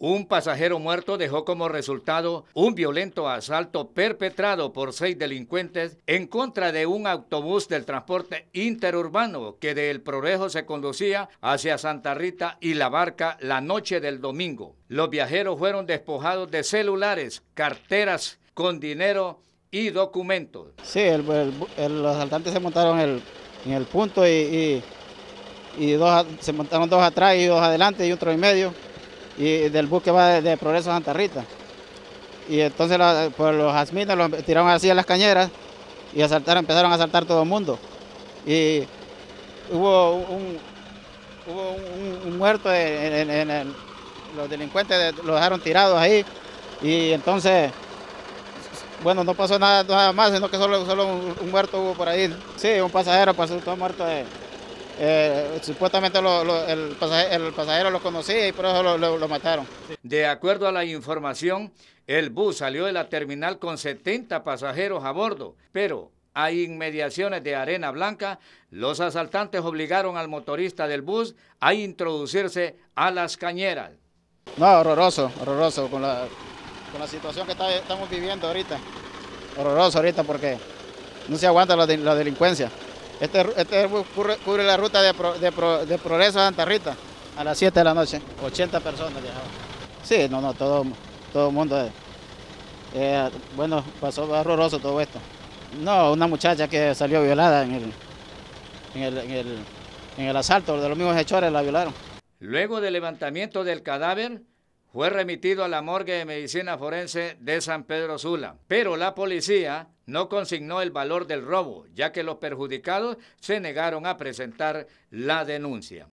Un pasajero muerto dejó como resultado un violento asalto perpetrado por seis delincuentes en contra de un autobús del transporte interurbano que de El se conducía hacia Santa Rita y La Barca la noche del domingo. Los viajeros fueron despojados de celulares, carteras con dinero y documentos. Sí, los asaltantes se montaron en el punto y, y dos, se montaron dos atrás y dos adelante y otro y medio y del bus que va de, Progreso Santa Rita. Y entonces pues, los jazmines los tiraron así a las cañeras y empezaron a asaltar todo el mundo. Y hubo un, muerto en, los delincuentes lo dejaron tirados ahí y entonces bueno no pasó nada, nada más sino que solo, solo un, muerto hubo por ahí sí un pasajero pasó todo muerto eh, supuestamente el, pasajero, lo conocía y por eso lo, mataron. De acuerdo a la información, el bus salió de la terminal con 70 pasajeros a bordo, pero a inmediaciones de Arena Blanca, los asaltantes obligaron al motorista del bus a introducirse a las cañeras. No, horroroso, horroroso con la, situación que estamos viviendo ahorita. Horroroso ahorita porque no se aguanta la delincuencia. Este, este cubre, la ruta de, de, Progreso a Santa Rita a las 7 de la noche. 80 personas viajaban. Sí, no, no, todo el mundo. Eh. Eh, bueno, pasó horroroso todo esto. No, una muchacha que salió violada en el, en el, asalto de los mismos hechores, la violaron. Luego del levantamiento del cadáver, fue remitido a la morgue de medicina forense de San Pedro Sula, pero la policía no consignó el valor del robo, ya que los perjudicados se negaron a presentar la denuncia.